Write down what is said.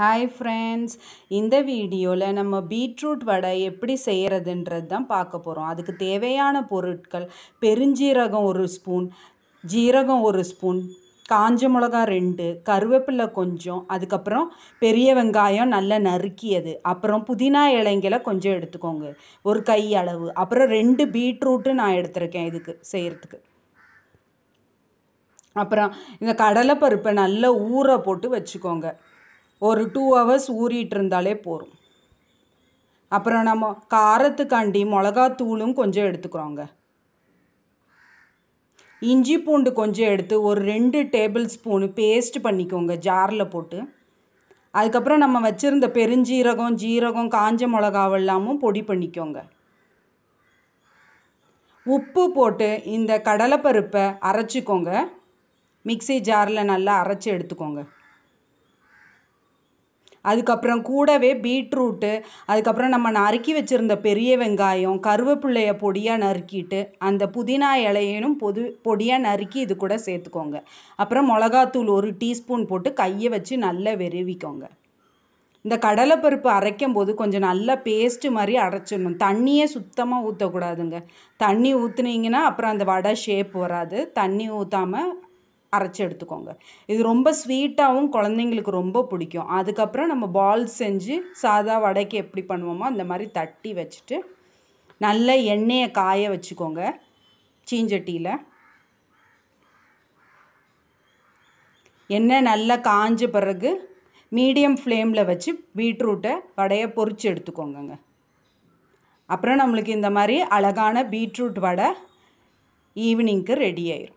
hi friends இந்த வீடியோவில் நம்ம பீட்ரூட் வடை எப்படி செய்கிறதுன்றது தான் பார்க்க போகிறோம் அதுக்கு தேவையான பொருட்கள் பெருஞ்சீரகம் ஒரு ஸ்பூன் ஜீரகம் ஒரு ஸ்பூன் காஞ்ச மிளகா ரெண்டு கருவேப்பிலை கொஞ்சம் அதுக்கப்புறம் பெரிய வெங்காயம் நல்லா நறுக்கியது அப்புறம் புதினா இலைங்களை கொஞ்சம் எடுத்துக்கோங்க ஒரு கை அளவு அப்புறம் ரெண்டு பீட்ரூட்டு நான் எடுத்திருக்கேன் இதுக்கு செய்கிறதுக்கு அப்புறம் இந்த கடலைப்பருப்பை நல்லா ஊற போட்டு வச்சுக்கோங்க ஒரு டூ ஹவர்ஸ் ஊறிட்டு இருந்தாலே போகும் அப்புறம் நம்ம காரத்துக்காண்டி மிளகாத்தூளும் கொஞ்சம் எடுத்துக்கிறோங்க இஞ்சி பூண்டு கொஞ்சம் எடுத்து ஒரு ரெண்டு டேபிள் ஸ்பூனு பேஸ்ட் பண்ணிக்கோங்க ஜாரில் போட்டு அதுக்கப்புறம் நம்ம வச்சுருந்த பெருஞ்சீரகம் ஜீரகம் காஞ்ச மிளகாவெல்லாமும் பொடி பண்ணிக்கோங்க உப்பு போட்டு இந்த கடலைப்பருப்பை அரைச்சிக்கோங்க மிக்சி ஜாரில் நல்லா அரைச்சி எடுத்துக்கோங்க அதுக்கப்புறம் கூடவே பீட்ரூட்டு அதுக்கப்புறம் நம்ம நறுக்கி வச்சுருந்த பெரிய வெங்காயம் கருவேப்பிள்ளைய பொடியாக நறுக்கிட்டு அந்த புதினா இலையினும் பொது பொடியாக நறுக்கி இது கூட சேர்த்துக்கோங்க அப்புறம் மிளகாத்தூள் ஒரு டீஸ்பூன் போட்டு கையை வச்சு நல்லா வெறுவிக்கோங்க இந்த கடலைப்பருப்பு அரைக்கும் போது கொஞ்சம் நல்லா பேஸ்ட்டு மாதிரி அரைச்சிடணும் தண்ணியே சுத்தமாக ஊற்றக்கூடாதுங்க தண்ணி ஊற்றுனீங்கன்னா அப்புறம் அந்த வடை ஷேப் வராது தண்ணி ஊற்றாமல் அரைச்சி எடுத்துக்கோங்க இது ரொம்ப ஸ்வீட்டாகவும் குழந்தைங்களுக்கு ரொம்ப பிடிக்கும் அதுக்கப்புறம் நம்ம பால் செஞ்சு சாதா வடைக்கு எப்படி பண்ணுவோமோ அந்த மாதிரி தட்டி வச்சுட்டு நல்ல எண்ணெயை காய வச்சுக்கோங்க சீஞ்சட்டியில் எண்ணெய் நல்லா காஞ்ச பிறகு மீடியம் ஃப்ளேமில் வச்சு பீட்ரூட்டை வடையை பொறிச்சு எடுத்துக்கோங்க அப்புறம் நம்மளுக்கு இந்த மாதிரி அழகான பீட்ரூட் வடை ஈவினிங்க்கு ரெடி ஆயிடும்